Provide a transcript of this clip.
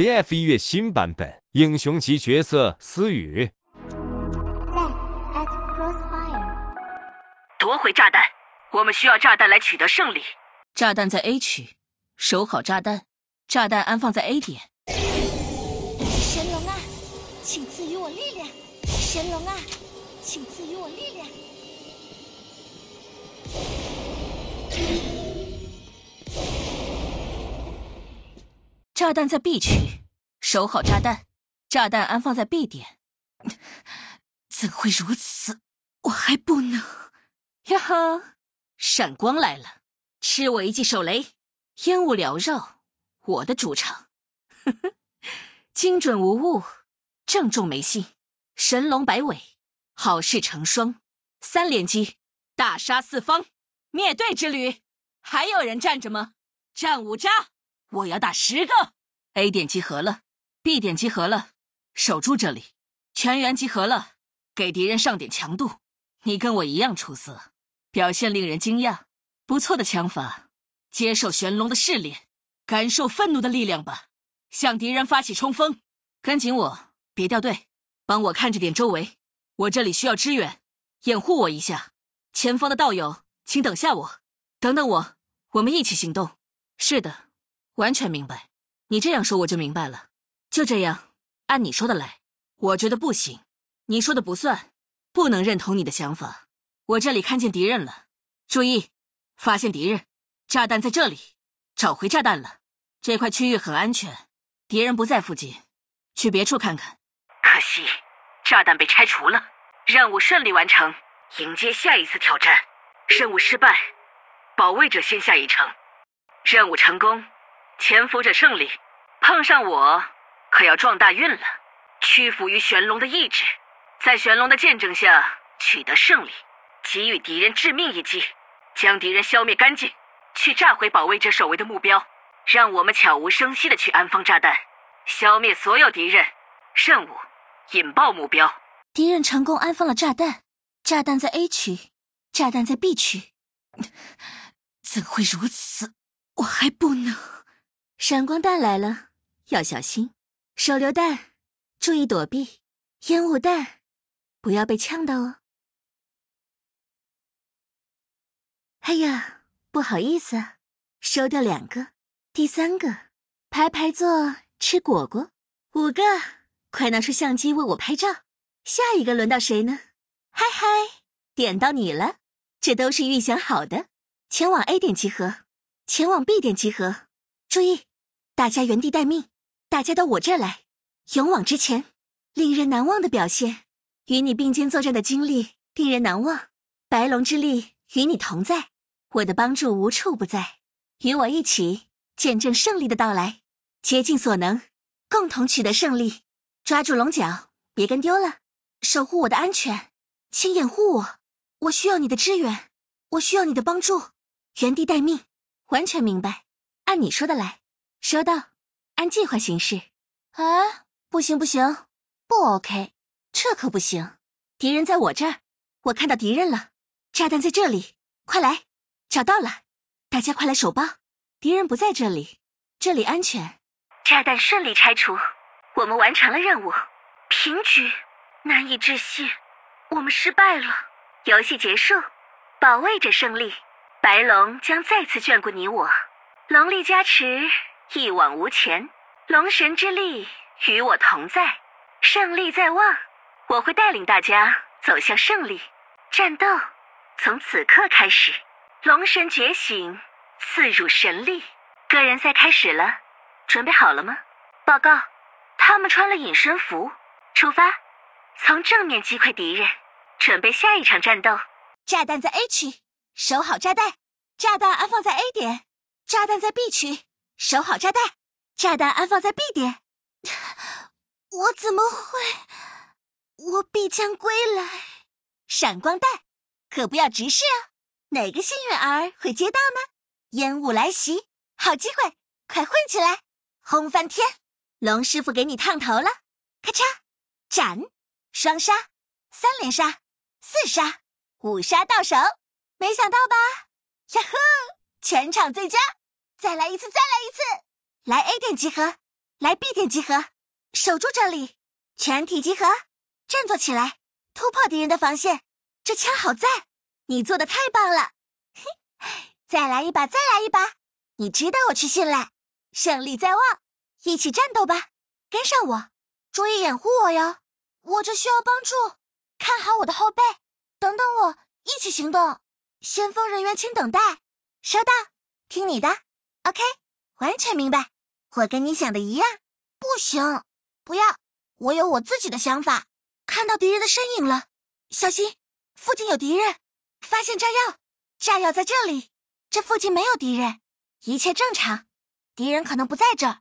CF 一月新版本，英雄级角色思雨，夺回炸弹，我们需要炸弹来取得胜利。炸弹在 A 区，守好炸弹，炸弹安放在 A 点。神龙啊，请赐予我力量！神龙啊，请赐予我力量！炸弹在 B 区，守好炸弹。炸弹安放在 B 点，怎会如此？我还不能。呀呵，闪光来了，吃我一记手雷，烟雾缭绕。我的主场，精准无误，正中眉心。神龙摆尾，好事成双，三连击，大杀四方，灭队之旅。还有人站着吗？战五渣。我要打十个。A 点集合了，B 点集合了，守住这里。全员集合了，给敌人上点强度。你跟我一样出色，表现令人惊讶，不错的枪法。接受玄龙的试炼，感受愤怒的力量吧。向敌人发起冲锋，跟紧我，别掉队。帮我看着点周围，我这里需要支援，掩护我一下。前方的道友，请等下我，等等我，我们一起行动。是的。完全明白，你这样说我就明白了。就这样，按你说的来。我觉得不行，你说的不算，不能认同你的想法。我这里看见敌人了，注意，发现敌人，炸弹在这里，找回炸弹了。这块区域很安全，敌人不在附近，去别处看看。可惜，炸弹被拆除了，任务顺利完成，迎接下一次挑战。任务失败，保卫者先下一城。任务成功。潜伏着胜利，碰上我可要撞大运了。屈服于玄龙的意志，在玄龙的见证下取得胜利，给予敌人致命一击，将敌人消灭干净，去炸毁保卫者守卫的目标，让我们悄无声息的去安放炸弹，消灭所有敌人。任务：引爆目标。敌人成功安放了炸弹，炸弹在 A 区，炸弹在 B 区。怎会如此？我还不能。闪光弹来了，要小心；手榴弹，注意躲避；烟雾弹，不要被呛到哦。哎呀，不好意思，收掉两个，第三个，排排坐，吃果果，五个，快拿出相机为我拍照。下一个轮到谁呢？嗨嗨，点到你了，这都是预想好的。前往 A 点集合，前往 B 点集合，注意。大家原地待命，大家到我这儿来，勇往直前，令人难忘的表现。与你并肩作战的经历令人难忘，白龙之力与你同在，我的帮助无处不在。与我一起见证胜利的到来，竭尽所能，共同取得胜利。抓住龙角，别跟丢了，守护我的安全，请掩护我，我需要你的支援，我需要你的帮助。原地待命，完全明白，按你说的来。收到，按计划行事。啊，不行不行，不 OK，这可不行。敌人在我这儿，我看到敌人了。炸弹在这里，快来，找到了，大家快来守包。敌人不在这里，这里安全，炸弹顺利拆除，我们完成了任务，平局，难以置信，我们失败了。游戏结束，保卫者胜利，白龙将再次眷顾你我，龙力加持。一往无前，龙神之力与我同在，胜利在望。我会带领大家走向胜利。战斗，从此刻开始。龙神觉醒，赐入神力。个人赛开始了，准备好了吗？报告，他们穿了隐身服。出发，从正面击溃敌人。准备下一场战斗。炸弹在 A 区，守好炸弹。炸弹安放在 A 点。炸弹在 B 区。守好炸弹，炸弹安放在 B 点。我怎么会？我必将归来。闪光弹，可不要直视哦。哪个幸运儿会接到呢？烟雾来袭，好机会，快混起来，轰翻天！龙师傅给你烫头了，咔嚓，斩，双杀，三连杀，四杀，五杀到手，没想到吧？呀呵，全场最佳！再来一次，再来一次！来 A 点集合，来 B 点集合，守住这里！全体集合，振作起来，突破敌人的防线！这枪好在，你做的太棒了！嘿，再来一把，再来一把！你值得我去信赖，胜利在望，一起战斗吧！跟上我，注意掩护我哟！我这需要帮助，看好我的后背！等等我，一起行动！先锋人员请等待，收到，听你的。OK，完全明白。我跟你想的一样。不行，不要。我有我自己的想法。看到敌人的身影了，小心，附近有敌人。发现炸药，炸药在这里。这附近没有敌人，一切正常。敌人可能不在这。